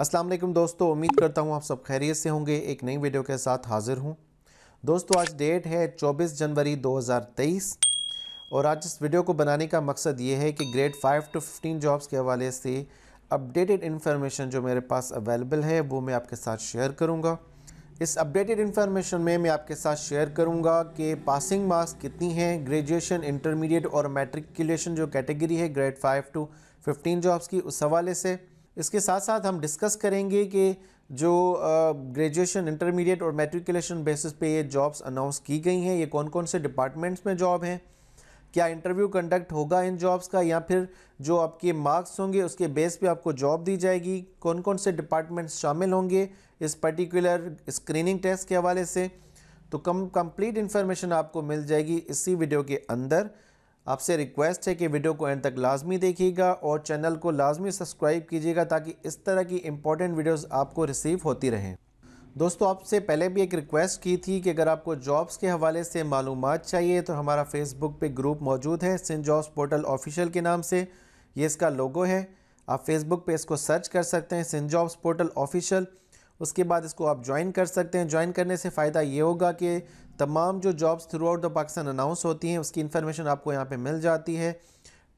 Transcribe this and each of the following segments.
अस्सलाम वालेकुम दोस्तों उम्मीद करता हूँ आप सब खैरियत से होंगे एक नई वीडियो के साथ हाज़िर हूँ दोस्तों आज डेट है 24 जनवरी 2023 और आज इस वीडियो को बनाने का मकसद ये है कि ग्रेड 5 टू 15 जॉब्स के हवाले से अपडेटेड इन्फॉर्मेशन जो मेरे पास अवेलेबल है वो मैं आपके साथ शेयर करूँगा इस अपडेटेड इन्फॉर्मेशन में मैं आपके साथ शेयर करूँगा कि पासिंग मार्क्स कितनी हैं ग्रेजुएशन इंटरमीडिएट और मेट्रिकुलेशन जो कैटेगरी है grade five to fifteen jobs की उस हवाले से इसके साथ साथ हम डिस्कस करेंगे कि जो ग्रेजुएशन इंटरमीडिएट और मेट्रिकुलेशन बेसिस पे ये जॉब्स अनाउंस की गई हैं ये कौन कौन से डिपार्टमेंट्स में जॉब हैं क्या इंटरव्यू कंडक्ट होगा इन जॉब्स का या फिर जो आपके मार्क्स होंगे उसके बेस पे आपको जॉब दी जाएगी कौन कौन से डिपार्टमेंट्स शामिल होंगे इस पर्टिकुलर स्क्रीनिंग टेस्ट के हवाले से तो कम कंप्लीट इन्फॉर्मेशन आपको मिल जाएगी इसी वीडियो के अंदर आपसे रिक्वेस्ट है कि वीडियो को एंड तक लाजमी देखिएगा और चैनल को लाजमी सब्सक्राइब कीजिएगा ताकि इस तरह की इंपॉर्टेंट वीडियोस आपको रिसीव होती रहें दोस्तों आपसे पहले भी एक रिक्वेस्ट की थी कि अगर आपको जॉब्स के हवाले से मालूम चाहिए तो हमारा फेसबुक पर ग्रुप मौजूद है सिंध जॉब्स पोर्टल ऑफिशियल के नाम से ये इसका लोगो है आप फेसबुक पर इसको सर्च कर सकते हैं सिंध जॉब्स पोर्टल ऑफिशियल उसके बाद इसको आप ज्वाइन कर सकते हैं ज्वाइन करने से फ़ायदा ये होगा कि तमाम जो jobs throughout the Pakistan announce होती हैं उसकी इन्फॉर्मेशन आपको यहाँ पर मिल जाती है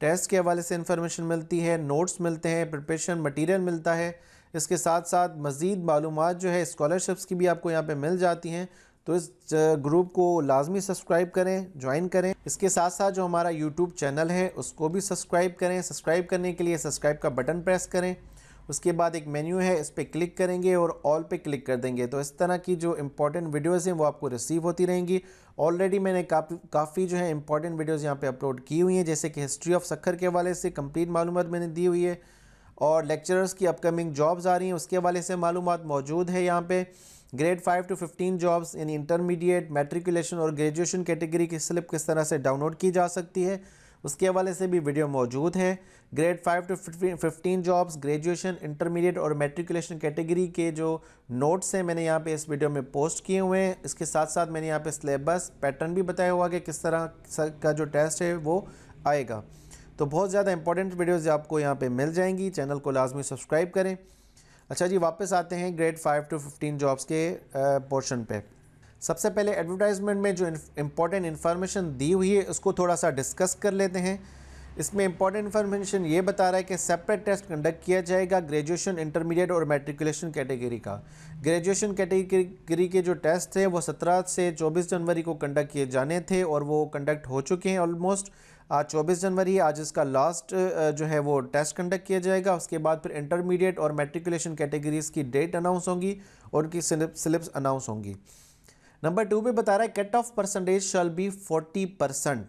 टेस्ट के हवाले से इन्फॉर्मेशन मिलती है नोट्स मिलते हैं प्रिपरेशन मटीरियल मिलता है इसके साथ साथ मज़ीद मालूम जो है इस्कॉलरशिप्स की भी आपको यहाँ पर मिल जाती हैं तो इस ग्रुप को लाजमी सब्सक्राइब करें ज्वाइन करें इसके साथ साथ जो हमारा यूट्यूब चैनल है उसको भी सब्सक्राइब करें सब्सक्राइब करने के लिए सब्सक्राइब का बटन प्रेस करें उसके बाद एक मेन्यू है इस पर क्लिक करेंगे और ऑल पे क्लिक कर देंगे तो इस तरह की जो इंपॉर्टेंट वीडियोज़ हैं वो आपको रिसीव होती रहेंगी ऑलरेडी मैंने काफ़ी काफ़ी जो है इंपॉर्टेंट वीडियोज़ यहाँ पर अपलोड की हुई हैं जैसे कि हिस्ट्री ऑफ सखर के हवाले से कंप्लीट मालूम मैंने दी हुई है और लेक्चरर्स की अपकमिंग जॉब्स आ रही हैं उसके हवाले से मालूम मौजूद है यहाँ पर grade five to fifteen jobs यानी इंटरमीडिएट मेट्रिकुलेशन और ग्रेजुएशन कैटेगरी की स्लिप किस तरह से डाउनलोड की जा सकती है उसके हवाले से भी वीडियो मौजूद है grade five to fifteen jobs graduation intermediate और मेट्रिकुलेशन कैटेगरी के जो नोट्स हैं मैंने यहाँ पे इस वीडियो में पोस्ट किए हुए हैं इसके साथ साथ मैंने यहाँ पे सिलेबस पैटर्न भी बताया हुआ कि किस तरह का जो टेस्ट है वो आएगा तो बहुत ज़्यादा इंपॉर्टेंट वीडियोज़ आपको यहाँ पर मिल जाएंगी चैनल को लाजमी सब्सक्राइब करें अच्छा जी वापस आते हैं grade five to fifteen jobs के पोर्शन पर सबसे पहले एडवर्टाइजमेंट में जो इम्पोर्टेंट इन्फॉर्मेशन दी हुई है उसको थोड़ा सा डिस्कस कर लेते हैं इसमें इंपॉर्टेंट इन्फॉर्मेशन ये बता रहा है कि सेपरेट टेस्ट कंडक्ट किया जाएगा ग्रेजुएशन इंटरमीडिएट और मेट्रिकुलेशन कैटेगरी का ग्रेजुएशन कैटेगरी के जो टेस्ट थे वो 17 से 24 जनवरी को कंडक्ट किए जाने थे और वो कंडक्ट हो चुके हैं ऑलमोस्ट आज 24 जनवरी आज इसका लास्ट जो है वो टेस्ट कंडक्ट किया जाएगा उसके बाद फिर इंटरमीडिएट और मेट्रिकुलेशन कैटेगरीज की डेट अनाउंस होंगी और उनकी स्लिप्स अनाउंस होंगी नंबर टू पे बता रहा है cut off percentage shall be forty percent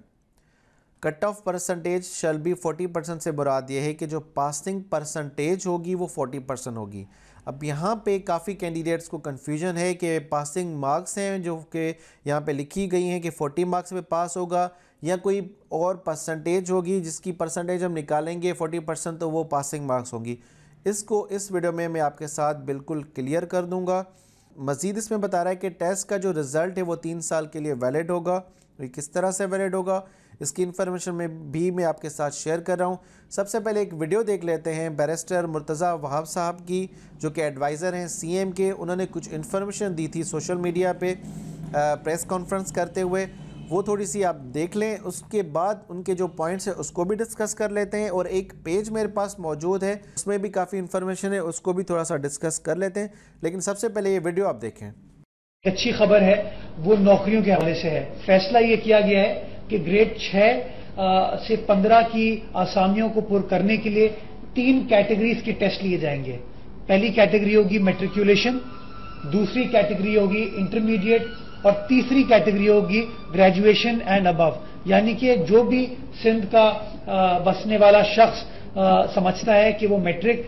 cut off percentage shall be forty percent से बुरा यह है कि जो पासिंग परसेंटेज होगी वो फोर्टी परसेंट होगी अब यहाँ पे काफ़ी कैंडिडेट्स को कन्फ्यूजन है कि पासिंग मार्क्स हैं जो कि यहाँ पे लिखी गई हैं कि फोर्टी मार्क्स में पास होगा या कोई और परसेंटेज होगी जिसकी परसेंटेज हम निकालेंगे फोर्टी परसेंट तो वो पासिंग मार्क्स होंगी इसको इस वीडियो में मैं आपके साथ बिल्कुल क्लियर कर दूँगा मज़ीद इसमें बता रहा है कि टेस्ट का जो रिज़ल्ट है वो तीन साल के लिए वैलिड होगा ये किस तरह से वैलिड होगा इसकी इन्फॉर्मेशन में भी मैं आपके साथ शेयर कर रहा हूँ सबसे पहले एक वीडियो देख लेते हैं बैरिस्टर मुर्तज़ा वहाब साहब की जो कि एडवाइज़र हैं सी के उन्होंने कुछ इन्फॉर्मेशन दी थी सोशल मीडिया पर प्रेस कॉन्फ्रेंस करते हुए वो थोड़ी सी आप देख लें उसके बाद उनके जो पॉइंट्स है उसको भी डिस्कस कर लेते हैं और एक पेज मेरे पास मौजूद है उसमें भी काफ़ी इन्फॉर्मेशन है उसको भी थोड़ा सा डिस्कस कर लेते हैं लेकिन सबसे पहले ये वीडियो आप देखें अच्छी खबर है वो नौकरियों के हवाले से है फैसला ये किया गया है कि ग्रेड छः से पंद्रह की आसामियों को पूर्व करने के लिए तीन कैटेगरीज के टेस्ट लिए जाएंगे पहली कैटेगरी होगी मेट्रिकुलेशन दूसरी कैटेगरी होगी इंटरमीडिएट और तीसरी कैटेगरी होगी ग्रेजुएशन एंड अबव यानी कि जो भी सिंध का बसने वाला शख्स समझता है कि वो मैट्रिक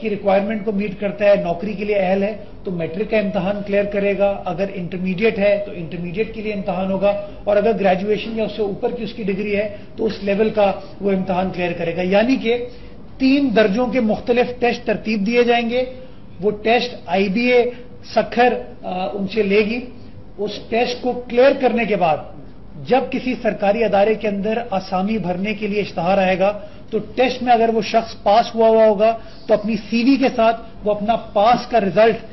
की रिक्वायरमेंट को मीट करता है नौकरी के लिए अहल है तो मैट्रिक का इम्तहान क्लियर करेगा अगर इंटरमीडिएट है तो इंटरमीडिएट के लिए इम्तहान होगा और अगर ग्रेजुएशन या उससे ऊपर की उसकी डिग्री है तो उस लेवल का वो इम्तहान क्लियर करेगा यानी कि तीन दर्जों के मुख्तलिफ टेस्ट तरतीब दिए जाएंगे वो test I B A Sukkur उनसे लेगी उस टेस्ट को क्लियर करने के बाद जब किसी सरकारी अदारे के अंदर आसामी भरने के लिए इश्तहार आएगा तो टेस्ट में अगर वो शख्स पास हुआ हुआ होगा तो अपनी सीवी के साथ वो अपना पास का रिजल्ट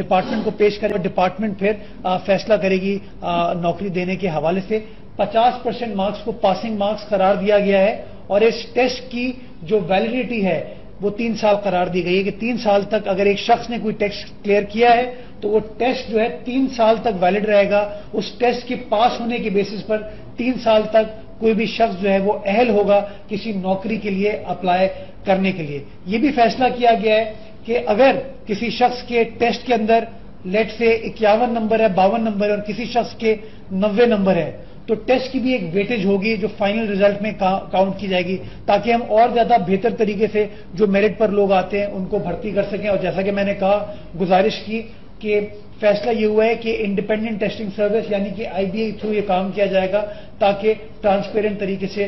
डिपार्टमेंट को पेश करेगा डिपार्टमेंट फिर आ, फैसला करेगी आ, नौकरी देने के हवाले से 50 परसेंट मार्क्स को पासिंग मार्क्स करार दिया गया है और इस टेस्ट की जो वैलिडिटी है वो तीन साल करार दी गई है कि तीन साल तक अगर एक शख्स ने कोई टैक्स क्लियर किया है तो वो टेस्ट जो है तीन साल तक वैलिड रहेगा उस टेस्ट के पास होने के बेसिस पर तीन साल तक कोई भी शख्स जो है वो अहल होगा किसी नौकरी के लिए अप्लाई करने के लिए ये भी फैसला किया गया है कि अगर किसी शख्स के टेस्ट के अंदर लेट से इक्यावन नंबर है बावन नंबर है और किसी शख्स के नब्बे नंबर है तो टेस्ट की भी एक वेटेज होगी जो फाइनल रिजल्ट में काउंट की जाएगी ताकि हम और ज्यादा बेहतर तरीके से जो मेरिट पर लोग आते हैं उनको भर्ती कर सकें और जैसा कि मैंने कहा गुजारिश की कि फैसला ये हुआ है कि इंडिपेंडेंट टेस्टिंग सर्विस यानी कि आईबीए थ्रू ये काम किया जाएगा ताकि ट्रांसपेरेंट तरीके से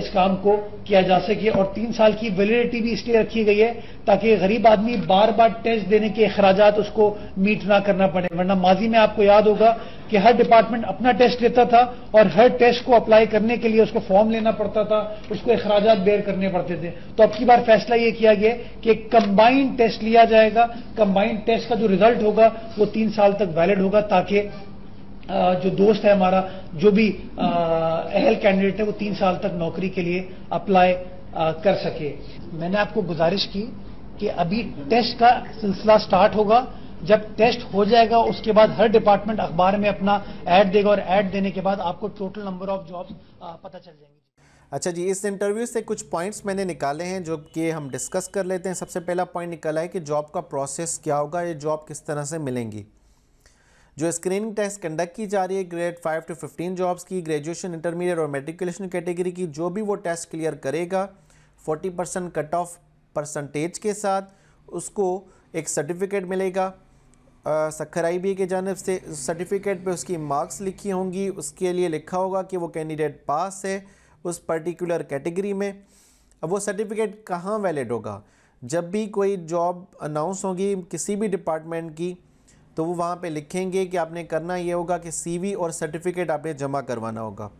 इस काम को किया जा सके और तीन साल की वैलिडिटी भी इसलिए रखी गई है ताकि गरीब आदमी बार बार टेस्ट देने के अखराज उसको मीट ना करना पड़े वरना माजी में आपको याद होगा कि हर डिपार्टमेंट अपना टेस्ट लेता था और हर टेस्ट को अप्लाई करने के लिए उसको फॉर्म लेना पड़ता था उसको अखराज बेयर करने पड़ते थे तो अब की बार फैसला यह किया गया कि कंबाइंड टेस्ट लिया जाएगा कंबाइंड टेस्ट का जो रिजल्ट होगा वो तीन तीन साल तक वैलिड होगा ताकि जो दोस्त है हमारा जो भी अहल कैंडिडेट है वो तीन साल तक नौकरी के लिए अप्लाई कर सके मैंने आपको गुजारिश की कि अभी टेस्ट का सिलसिला स्टार्ट होगा जब टेस्ट हो जाएगा उसके बाद हर डिपार्टमेंट अखबार में अपना ऐड देगा और ऐड देने के बाद आपको टोटल नंबर ऑफ जॉब्स पता चल जाएंगे अच्छा जी इस इंटरव्यू से कुछ पॉइंट्स मैंने निकाले हैं जो कि हम डिस्कस कर लेते हैं सबसे पहला पॉइंट निकाला है कि जॉब का प्रोसेस क्या होगा ये जॉब किस तरह से मिलेंगी जो स्क्रीनिंग टेस्ट कंडक्ट की जा रही है grade five to fifteen jobs की ग्रेजुएशन इंटरमीडिएट और मेट्रिकुलेशन कैटेगरी की जो भी वो टेस्ट क्लियर करेगा forty percent cut off percentage के साथ उसको एक सर्टिफिकेट मिलेगा सखर आई बी की जानब से सर्टिफिकेट पे उसकी मार्क्स लिखी होंगी उसके लिए लिखा होगा कि वो कैंडिडेट पास है उस पर्टिकुलर कैटेगरी में अब वो सर्टिफिकेट कहाँ वैलिड होगा जब भी कोई जॉब अनाउंस होगी किसी भी डिपार्टमेंट की तो वो वहाँ पे लिखेंगे कि आपने करना ये होगा कि सीवी और सर्टिफिकेट आपने जमा करवाना होगा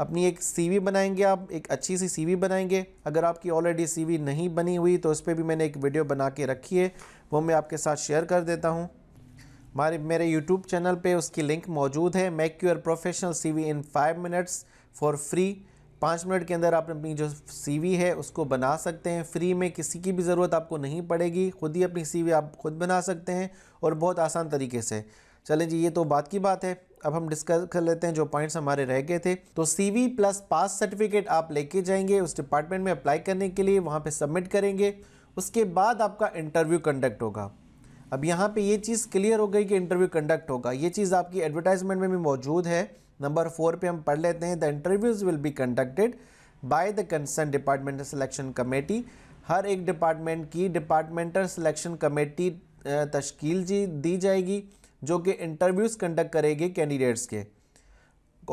अपनी एक सीवी बनाएंगे आप एक अच्छी सी सीवी बनाएंगे अगर आपकी ऑलरेडी सीवी नहीं बनी हुई तो उस पर भी मैंने एक वीडियो बना के रखी है वो मैं आपके साथ शेयर कर देता हूँ हमारे मेरे यूट्यूब चैनल पे उसकी लिंक मौजूद है make your professional CV in five minutes for free पाँच मिनट के अंदर आप अपनी जो सी है उसको बना सकते हैं फ्री में किसी की भी ज़रूरत आपको नहीं पड़ेगी खुद ही अपनी सी आप खुद बना सकते हैं और बहुत आसान तरीके से चलें जी ये तो बात की बात है अब हम डिस्कस कर लेते हैं जो पॉइंट्स हमारे रह गए थे तो सी प्लस पास सर्टिफिकेट आप लेके जाएंगे उस डिपार्टमेंट में अप्लाई करने के लिए वहाँ पे सबमिट करेंगे उसके बाद आपका इंटरव्यू कंडक्ट होगा अब यहाँ पे ये चीज़ क्लियर हो गई कि इंटरव्यू कंडक्ट होगा ये चीज़ आपकी एडवर्टाइजमेंट में भी मौजूद है नंबर फोर पे हम पढ़ लेते हैं the interviews will be conducted by the concern departmental selection committee हर एक डिपार्टमेंट की डिपार्टमेंटल सिलेक्शन कमेटी तश्कील जी दी जाएगी जो कि इंटरव्यूज़ कंडक्ट करेगी कैंडिडेट्स के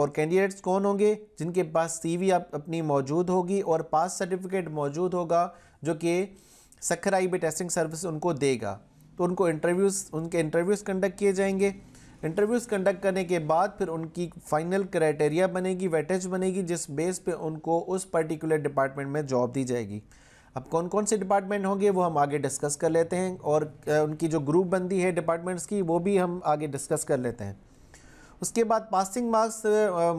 और कैंडिडेट्स कौन होंगे जिनके पास सीवी आप अपनी मौजूद होगी और पास सर्टिफिकेट मौजूद होगा जो कि सखराई बी टेस्टिंग सर्विस उनको देगा तो उनको इंटरव्यूज़ उनके इंटरव्यूज़ कंडक्ट किए जाएंगे इंटरव्यूज़ कंडक्ट करने के बाद फिर उनकी फाइनल क्राइटेरिया बनेगी वेटेज बनेगी जिस बेस पे उनको उस पर्टिकुलर डिपार्टमेंट में जॉब दी जाएगी अब कौन कौन से डिपार्टमेंट होंगे वो हम आगे डिस्कस कर लेते हैं और उनकी जो ग्रुप बंदी है डिपार्टमेंट्स की वो भी हम आगे डिस्कस कर लेते हैं उसके बाद पासिंग मार्क्स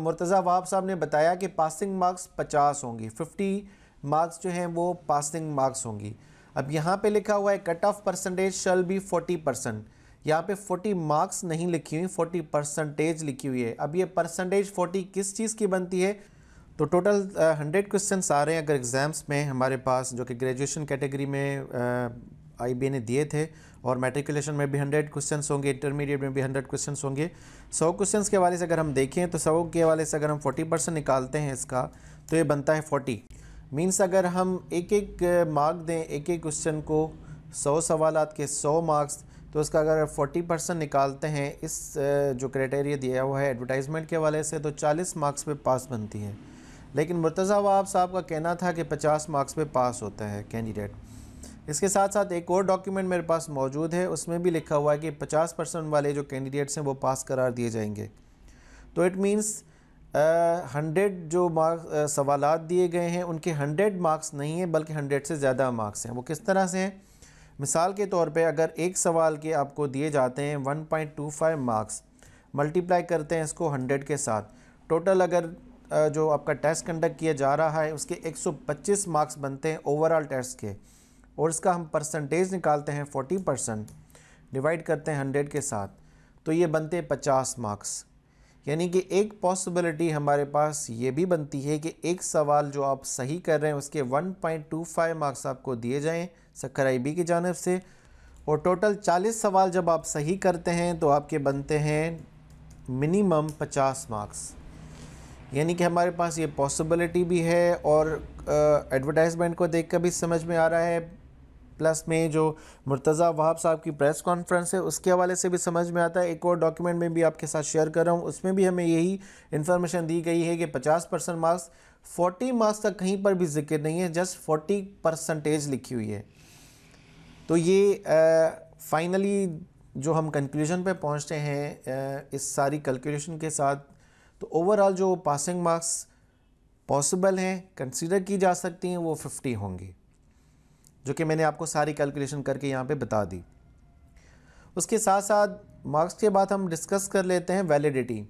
मुर्तज़ा वाब साहब ने बताया कि पासिंग मार्क्स पचास होंगी फिफ्टी मार्क्स जो हैं वो पासिंग मार्क्स होंगी अब यहाँ पे लिखा हुआ है cut off percentage shall be forty percent यहाँ पे 40 मार्क्स नहीं लिखी हुई 40 परसेंटेज लिखी हुई है अब ये परसेंटेज 40 किस चीज़ की बनती है तो टोटल हंड्रेड क्वेश्चन आ रहे हैं अगर एग्ज़ाम्स में हमारे पास जो कि ग्रेजुएशन कैटेगरी में आई बी ने दिए थे और मेट्रिकुलेशन में भी हंड्रेड क्वेश्चन होंगे इंटरमीडिएट में भी हंड्रेड क्वेश्चन होंगे सौ क्वेश्चन के हवाले से अगर हम देखें तो सौ के हवाले से अगर हम फोर्टी परसेंट निकालते हैं इसका तो ये बनता है फोर्टी मीन्स अगर हम एक एक मार्क दें एक एक क्वेश्चन को सौ सवाल के सौ मार्क्स तो उसका अगर 40 परसेंट निकालते हैं इस जो क्राइटेरिया दिया हुआ है एडवर्टाइजमेंट के हवाले से तो 40 मार्क्स पे पास बनती है लेकिन मुर्तज़ा वाब साहब का कहना था कि 50 मार्क्स पे पास होता है कैंडिडेट इसके साथ साथ एक और डॉक्यूमेंट मेरे पास मौजूद है उसमें भी लिखा हुआ है कि पचास परसेंट वाले जो कैंडिडेट्स हैं वो पास करार दिए जाएंगे तो इट मीन्स हंड्रेड जो मार्क्स सवाल दिए गए हैं उनके हंड्रेड मार्क्स नहीं हैं बल्कि हंड्रेड से ज़्यादा मार्क्स हैं वो किस तरह से हैं मिसाल के तौर पे अगर एक सवाल के आपको दिए जाते हैं 1.25 मार्क्स मल्टीप्लाई करते हैं इसको 100 के साथ टोटल अगर जो आपका टेस्ट कंडक्ट किया जा रहा है उसके 125 मार्क्स बनते हैं ओवरऑल टेस्ट के और इसका हम परसेंटेज निकालते हैं 40 परसेंट डिवाइड करते हैं 100 के साथ तो ये बनते हैं पचास मार्क्स यानी कि एक पॉसिबिलिटी हमारे पास ये भी बनती है कि एक सवाल जो आप सही कर रहे हैं उसके 1.25 मार्क्स आपको दिए जाएं बी की जानब से और टोटल 40 सवाल जब आप सही करते हैं तो आपके बनते हैं मिनिमम 50 मार्क्स यानी कि हमारे पास ये पॉसिबिलिटी भी है और एडवर्टाइजमेंट को देख कर भी समझ में आ रहा है प्लस में जो मुर्तज़ा वहाब साहब की प्रेस कॉन्फ्रेंस है उसके हवाले से भी समझ में आता है एक और डॉक्यूमेंट में भी आपके साथ शेयर कर रहा हूँ उसमें भी हमें यही इन्फॉर्मेशन दी गई है कि 50 परसेंट मार्क्स 40 मार्क्स तक कहीं पर भी जिक्र नहीं है जस्ट 40 परसेंटेज लिखी हुई है तो ये फाइनली जो हम कंक्लूजन पे पहुंचते हैं इस सारी कैलकुलेशन के साथ तो ओवरऑल जो पासिंग मार्क्स पॉसिबल हैं कंसीडर की जा सकती हैं वो 50 होंगी जो कि मैंने आपको सारी कैलकुलेशन करके यहाँ पे बता दी उसके साथ साथ मार्क्स के बाद हम डिस्कस कर लेते हैं वैलिडिटी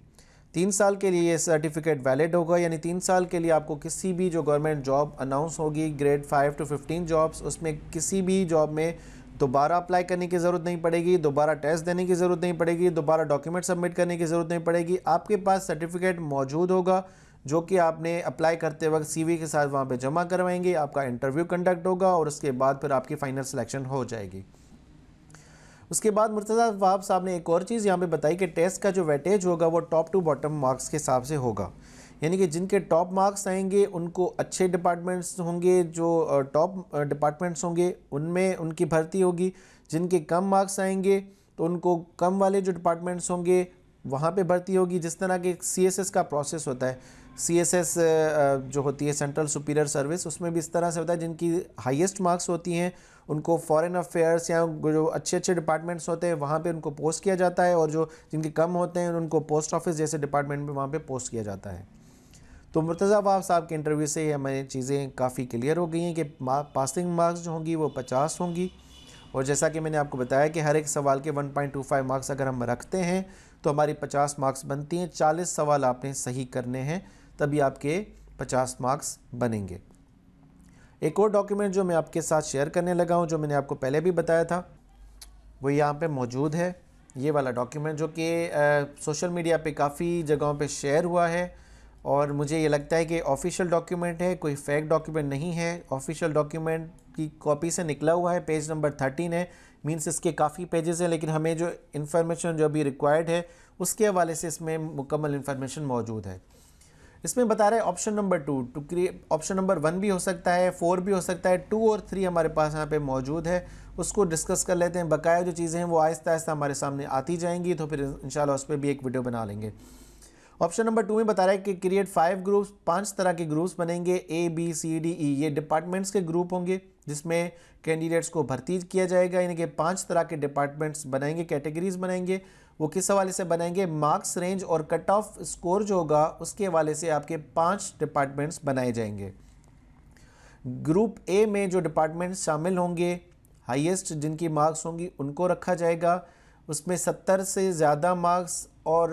तीन साल के लिए ये सर्टिफिकेट वैलिड होगा यानी तीन साल के लिए आपको किसी भी जो गवर्नमेंट जॉब अनाउंस होगी grade five to fifteen jobs उसमें किसी भी जॉब में दोबारा अप्लाई करने की ज़रूरत नहीं पड़ेगी दोबारा टेस्ट देने की ज़रूरत नहीं पड़ेगी दोबारा डॉक्यूमेंट सबमिट करने की ज़रूरत नहीं पड़ेगी आपके पास सर्टिफिकेट मौजूद होगा जो कि आपने अप्लाई करते वक्त सी के साथ वहाँ पर जमा करवाएंगे आपका इंटरव्यू कंडक्ट होगा और उसके बाद फिर आपकी फ़ाइनल सिलेक्शन हो जाएगी उसके बाद मुर्तज़ा वाब साहब ने एक और चीज़ यहाँ पे बताई कि टेस्ट का जो वेटेज होगा वो टॉप टू बॉटम मार्क्स के हिसाब से होगा यानी कि जिनके टॉप मार्क्स आएंगे उनको अच्छे डिपार्टमेंट्स होंगे जो टॉप डिपार्टमेंट्स होंगे उनमें उनकी भर्ती होगी जिनके कम मार्क्स आएंगे तो उनको कम वाले जो डिपार्टमेंट्स होंगे वहाँ पे भर्ती होगी जिस तरह के सी का प्रोसेस होता है सी जो होती है सेंट्रल सुपीरियर सर्विस उसमें भी इस तरह से होता है जिनकी हाईएस्ट मार्क्स होती हैं उनको फॉरेन अफेयर्स या जो अच्छे अच्छे डिपार्टमेंट्स होते हैं वहाँ पे उनको पोस्ट किया जाता है और जो जिनके कम होते हैं उनको पोस्ट ऑफिस जैसे डिपार्टमेंट में वहाँ पे पोस्ट किया जाता है तो मुर्तज़ा बाब साहब के इंटरव्यू से हमें चीज़ें काफ़ी क्लियर हो गई हैं कि पासिंग मार्क्स जो होंगी वो पचास होंगी और जैसा कि मैंने आपको बताया कि हर एक सवाल के 1.25 मार्क्स अगर हम रखते हैं तो हमारी 50 मार्क्स बनती हैं 40 सवाल आपने सही करने हैं तभी आपके 50 मार्क्स बनेंगे एक और डॉक्यूमेंट जो मैं आपके साथ शेयर करने लगा हूँ जो मैंने आपको पहले भी बताया था वो यहाँ पे मौजूद है ये वाला डॉक्यूमेंट जो कि सोशल मीडिया पे काफ़ी जगहों पे शेयर हुआ है और मुझे ये लगता है कि ऑफिशियल डॉक्यूमेंट है कोई फेक डॉक्यूमेंट नहीं है ऑफिशियल डॉक्यूमेंट की कॉपी से निकला हुआ है पेज नंबर थर्टीन है मीन्स इसके काफ़ी पेजेस हैं लेकिन हमें जो इन्फॉर्मेशन जो अभी रिक्वायर्ड है उसके हवाले से इसमें मुकम्मल इन्फॉर्मेशन मौजूद है इसमें बता रहे हैं option number two to create option number one भी हो सकता है फोर भी हो सकता है टू और थ्री हमारे पास यहाँ पे मौजूद है उसको डिस्कस कर लेते हैं बकाया जो चीज़ें हैं वो आहिस्ता आहिस्ता हमारे सामने आती जाएंगी तो फिर इंशाल्लाह उस पर भी एक वीडियो बना लेंगे ऑप्शन नंबर टू में बता रहा है कि क्रिएट फाइव ग्रुप्स पांच तरह के ग्रुप्स बनेंगे A B C D E ये डिपार्टमेंट्स के ग्रुप होंगे जिसमें कैंडिडेट्स को भर्ती किया जाएगा यानी कि पांच तरह के डिपार्टमेंट्स बनाएंगे कैटेगरीज बनाएंगे वो किस हवाले से बनाएंगे मार्क्स रेंज और कट ऑफ स्कोर जो होगा उसके हवाले से आपके पाँच डिपार्टमेंट्स बनाए जाएंगे ग्रुप ए में जो डिपार्टमेंट्स शामिल होंगे हाईएस्ट जिनकी मार्क्स होंगी उनको रखा जाएगा उसमें सत्तर से ज़्यादा मार्क्स और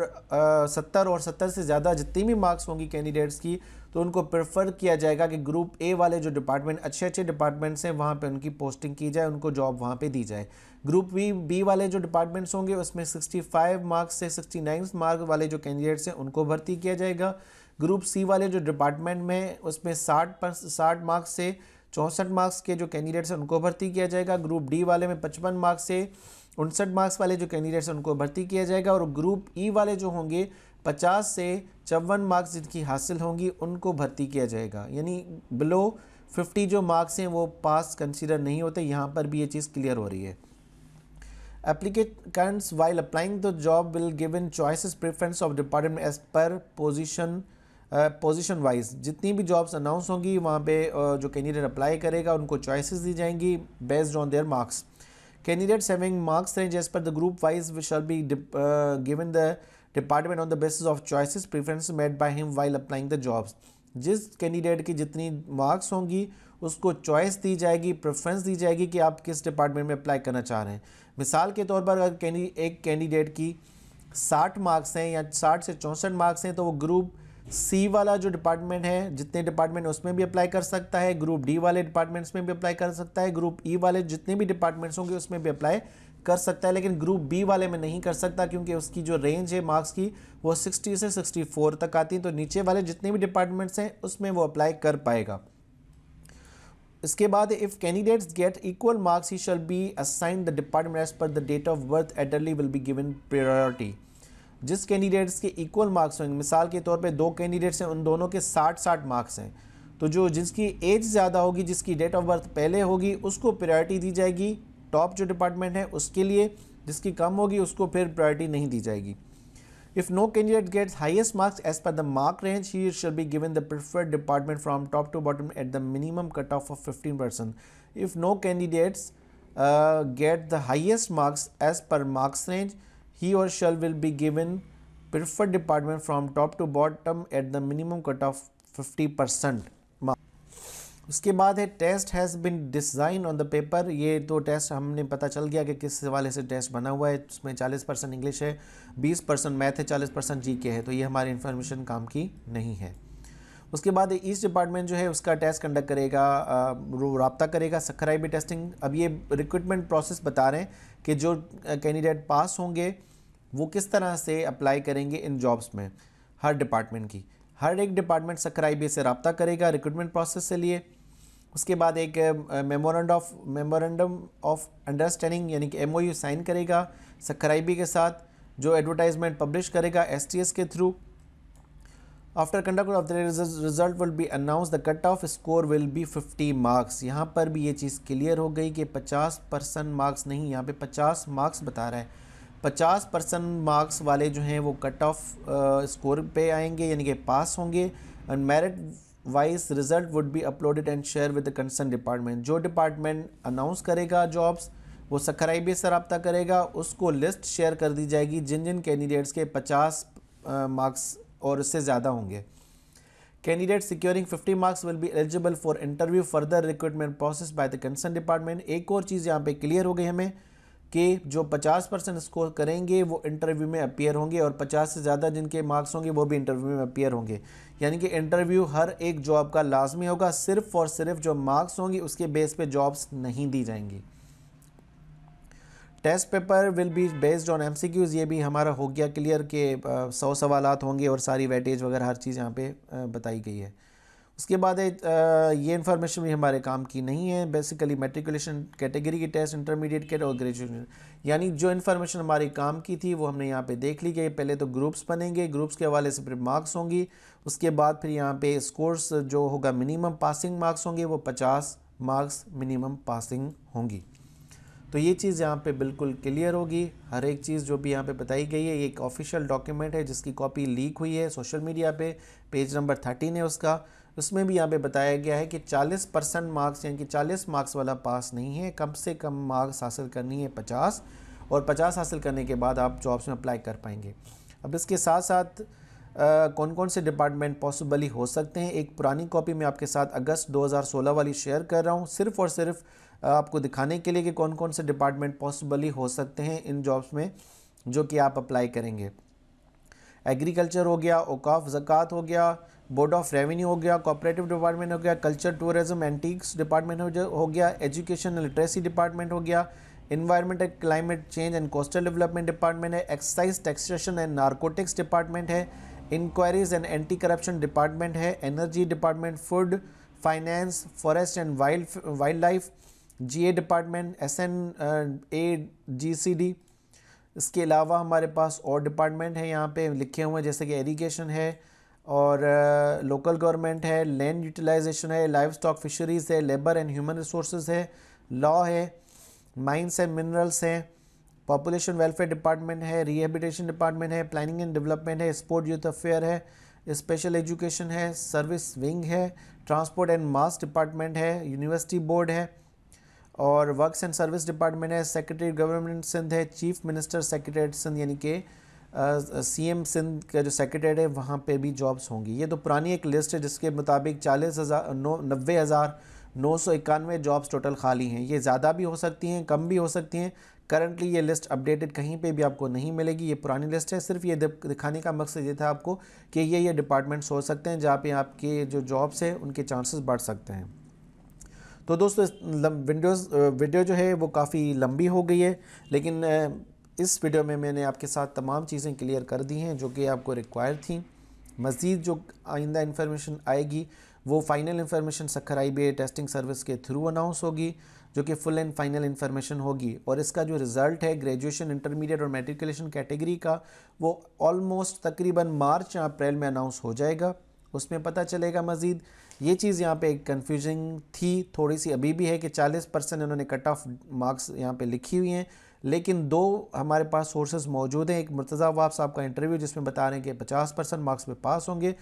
सत्तर और सत्तर से ज़्यादा जितनी भी मार्क्स होंगी कैंडिडेट्स की तो उनको प्रेफर किया जाएगा कि ग्रुप ए वाले जो डिपार्टमेंट अच्छे अच्छे डिपार्टमेंट्स हैं वहाँ पे उनकी पोस्टिंग की जाए उनको जॉब वहाँ पे दी जाए ग्रुप बी बी वाले जो डिपार्टमेंट्स होंगे उसमें 65 मार्क्स से 69 मार्क्स वाले जो कैंडिडेट्स हैं उनको भर्ती किया जाएगा ग्रुप सी वाले जो डिपार्टमेंट में उसमें साठ पर साठ मार्क्स से चौंसठ मार्क्स के जो कैंडिडेट्स हैं उनको भर्ती किया जाएगा ग्रुप डी वाले में पचपन मार्क्स से उनसठ मार्क्स वाले जो कैंडिडेट्स हैं उनको भर्ती किया जाएगा और ग्रुप ई e वाले जो होंगे पचास से चौवन मार्क्स जिनकी हासिल होंगी उनको भर्ती किया जाएगा यानी बिलो फिफ्टी जो मार्क्स हैं वो पास कंसिडर नहीं होते यहाँ पर भी ये चीज़ क्लियर हो रही है applicants while applying the job will given choices preference of department as per position position uh, wise जितनी भी जॉब्स अनाउंस होंगी वहाँ पे uh, जो कैंडिडेट अप्लाई करेगा उनको चॉइसेस दी जाएंगी based on their marks candidate saving marks range as per the group wise shall be given the department on the basis of choices preference made by him while applying the jobs जिस candidate की जितनी marks होंगी उसको choice दी जाएगी preference दी जाएगी कि आप किस डिपार्टमेंट में अप्लाई करना चाह रहे हैं मिसाल के तौर पर अगर एक कैंडिडेट की साठ मार्क्स हैं या साठ से चौंसठ मार्क्स हैं तो वो ग्रुप सी वाला जो डिपार्टमेंट है जितने डिपार्टमेंट उसमें भी अप्लाई कर सकता है ग्रुप डी वाले डिपार्टमेंट्स में भी अप्लाई कर सकता है ग्रुप ई e वाले जितने भी डिपार्टमेंट्स होंगे उसमें भी अप्लाई कर सकता है लेकिन ग्रुप बी वाले में नहीं कर सकता क्योंकि उसकी जो रेंज है मार्क्स की वो 60 से 64 तक आती है तो नीचे वाले जितने भी डिपार्टमेंट्स हैं उसमें वो अप्लाई कर पाएगा इसके बाद if candidates get equal marks he shall be assign the department as per the date of birth elderly will be given priority जिस कैंडिडेट्स के इक्वल मार्क्स होंगे मिसाल के तौर पे दो कैंडिडेट्स हैं उन दोनों के साठ साठ मार्क्स हैं तो जो जिसकी एज ज़्यादा होगी जिसकी डेट ऑफ बर्थ पहले होगी उसको प्रायोरिटी दी जाएगी टॉप जो डिपार्टमेंट है उसके लिए जिसकी कम होगी उसको फिर प्रायोरिटी नहीं दी जाएगी if no candidate gets highest marks as per the mark range he shall be given the preferred department from top to bottom at the minimum cut off of fifteen percent if no candidates get the highest marks as per marks range he और shall will be given preferred department from top to bottom at the minimum cut off fifty percent उसके बाद है test has bin design on the paper ये तो test हमने पता चल गया कि किस हवाले से टेस्ट बना हुआ है इसमें 40 परसेंट इंग्लिश है 20 परसेंट मैथ है 40 परसेंट जी है तो ये हमारी इन्फॉर्मेशन काम की नहीं है उसके बाद ईस्ट डिपार्टमेंट जो है उसका टेस्ट कंडक्ट करेगा रबता करेगा सखराई भी टेस्टिंग अब ये रिक्रूटमेंट प्रोसेस बता रहे हैं कि जो कैंडिडेट पास होंगे वो किस तरह से अप्लाई करेंगे इन जॉब्स में हर डिपार्टमेंट की हर एक डिपार्टमेंट सखराई बी से रबता करेगा रिक्रूटमेंट प्रोसेस से लिए उसके बाद एक memorand of memorandum of understanding यानी कि एम साइन करेगा सखराइबी के साथ जो एडवर्टाइजमेंट पब्लिश करेगा एस के through after conduct of the result will be announce the cut off score will be 50 marks यहाँ पर भी ये चीज़ क्लियर हो गई कि 50 परसेंट मार्क्स नहीं यहाँ पे 50 मार्क्स बता रहा है 50 परसेंट मार्क्स वाले जो हैं वो कट ऑफ स्कोर पे आएंगे यानी कि पास होंगे and merit wise result would be uploaded and share with the concern department जो डिपार्टमेंट अनाउंस करेगा जॉब्स वो सखराई बेस रबता करेगा उसको लिस्ट शेयर कर दी जाएगी जिन जिन कैंडिडेट्स के 50 मार्क्स और इससे ज़्यादा होंगे candidate securing 50 marks will be eligible for interview further recruitment process by the concern department एक और चीज़ यहाँ पे क्लियर हो गई हमें के जो 50 परसेंट स्कोर करेंगे वो इंटरव्यू में अपियर होंगे और 50 से ज़्यादा जिनके मार्क्स होंगे वो भी इंटरव्यू में अपियर होंगे यानी कि इंटरव्यू हर एक जॉब का लाजमी होगा सिर्फ और सिर्फ जो मार्क्स होंगे उसके बेस पे जॉब्स नहीं दी जाएंगी test paper will be based on MCQs ये भी हमारा हो गया क्लियर के सौ सवाल होंगे और सारी वेटेज वगैरह हर चीज़ यहाँ पर बताई गई है उसके बाद ये इन्फॉर्मेशन भी हमारे काम की नहीं है बेसिकली मेट्रिकुलेशन कैटेगरी के टेस्ट इंटरमीडिएट के और ग्रेजुएशन यानी जो इन्फॉर्मेशन हमारे काम की थी वो हमने यहाँ पे देख ली गई पहले तो ग्रुप्स बनेंगे ग्रुप्स के हवाले से फिर मार्क्स होंगी उसके बाद फिर यहाँ पे स्कोर्स जो होगा मिनिमम पासिंग मार्क्स होंगे वो पचास मार्क्स मिनिमम पासिंग होंगी तो ये चीज़ यहाँ पर बिल्कुल क्लियर होगी हर एक चीज़ जो भी यहाँ पर बताई गई है ये एक ऑफिशियल डॉक्यूमेंट है जिसकी कॉपी लीक हुई है सोशल मीडिया पर पेज नंबर थर्टीन है उसका उसमें भी यहाँ पे बताया गया है कि 40 परसेंट मार्क्स यानी कि 40 मार्क्स वाला पास नहीं है कम से कम मार्क्स हासिल करनी है 50 और 50 हासिल करने के बाद आप जॉब्स में अप्लाई कर पाएंगे अब इसके साथ साथ आ, कौन कौन से डिपार्टमेंट पॉसिबली हो सकते हैं एक पुरानी कॉपी में आपके साथ अगस्त 2016 वाली शेयर कर रहा हूँ सिर्फ और सिर्फ आपको दिखाने के लिए कि कौन कौन से डिपार्टमेंट पॉसिबली हो सकते हैं इन जॉब्स में जो कि आप अप्लाई करेंगे एग्रीकल्चर हो गया ओकाफ जक़ात हो गया बोर्ड ऑफ रेवेन्यू हो गया कॉपरेटिव डिपार्टमेंट हो गया कल्चर टूरिज्म एंटीक्स डिपार्टमेंट हो गया एजुकेशन लिटरेसी डिपार्टमेंट हो गया environment and climate change and coastal development department है excise taxation and narcotics department है enquiries and anti corruption department है energy department food finance forest and wild wild life G A department S N G A C D इसके अलावा हमारे पास और department हैं यहाँ पे लिखे हुए जैसे कि एरीगेशन है और लोकल uh, गवर्नमेंट है लैंड यूटिलाइजेशन है लाइफ स्टॉक फिशरीज़ है लेबर एंड ह्यूमन रिसोर्स है लॉ है माइंस एंड मिनरल्स हैं पॉपुलेशन वेलफेयर डिपार्टमेंट है रिहेबिटेशन डिपार्टमेंट है प्लानिंग एंड डेवलपमेंट है स्पोर्ट यूथ अफेयर है स्पेशल एजुकेशन है सर्विस विंग है ट्रांसपोर्ट एंड मास डिपार्टमेंट है यूनिवर्सिटी बोर्ड है और वर्क्स एंड सर्विस डिपार्टमेंट है सेक्रेटरी गवर्नमेंट सिंध है चीफ मिनिस्टर सेक्रेटरी सिंध यानी कि सी एम सिंध का जो सेक्रेटरी है वहाँ पे भी जॉब्स होंगी ये तो पुरानी एक लिस्ट है जिसके मुताबिक चालीस हज़ार नौ नब्बे हज़ार नौ सौ इक्यानवे जॉब्स टोटल खाली हैं ये ज़्यादा भी हो सकती हैं कम भी हो सकती हैं करंटली ये लिस्ट अपडेटेड कहीं पे भी आपको नहीं मिलेगी ये पुरानी लिस्ट है सिर्फ ये दिखाने का मकसद ये था आपको कि ये ये डिपार्टमेंट्स हो सकते हैं जहाँ पे आपके जो जॉब्स हैं उनके चांसेस बढ़ सकते हैं तो दोस्तों विंडोज़ वीडियो जो है वो काफ़ी लंबी हो गई है लेकिन इस वीडियो में मैंने आपके साथ तमाम चीज़ें क्लियर कर दी हैं जो कि आपको रिक्वायर थी मज़ीद जो आइंदा इन्फॉर्मेशन आएगी वो final information Sukkur I testing service के थ्रू अनाउंस होगी जो कि फुल एंड फाइनल इन्फॉर्मेशन होगी और इसका जो रिज़ल्ट है ग्रेजुएशन इंटरमीडिएट और मेट्रिकुलेशन कैटेगरी का वो ऑलमोस्ट तकरीबन मार्च या अप्रैल में अनाउंस हो जाएगा उसमें पता चलेगा मज़ीद ये चीज़ यहाँ पे एक कन्फ्यूजिंग थी थोड़ी सी अभी भी है कि 40 परसेंट इन्होंने कट ऑफ मार्क्स यहाँ पे लिखी हुई हैं लेकिन दो हमारे पास सोर्सेज मौजूद हैं एक मुर्तज़ा वाप साहब का इंटरव्यू जिसमें बता रहे हैं कि पचास परसेंट मार्क्स में पास होंगे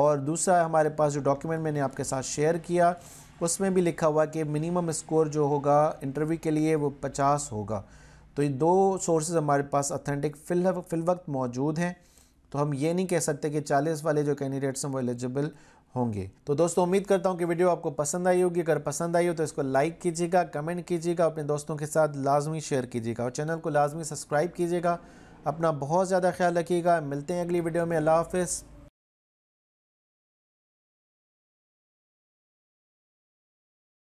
और दूसरा हमारे पास जो डॉक्यूमेंट मैंने आपके साथ शेयर किया उसमें भी लिखा हुआ कि मिनिमम स्कोर जो होगा इंटरव्यू के लिए वो पचास होगा तो ये दो सोर्सेज हमारे पास अथेंटिक फिल फिल वक्त मौजूद हैं तो हम ये नहीं कह सकते कि 40 वाले जो कैंडिडेट्स हैं वो एलिजिबल होंगे तो दोस्तों उम्मीद करता हूँ कि वीडियो आपको पसंद आई होगी अगर पसंद आई हो तो इसको लाइक कीजिएगा कमेंट कीजिएगा अपने दोस्तों के साथ लाजमी शेयर कीजिएगा और चैनल को लाजमी सब्सक्राइब कीजिएगा अपना बहुत ज़्यादा ख्याल रखिएगा मिलते हैं अगली वीडियो में अल्लाह हाफिज़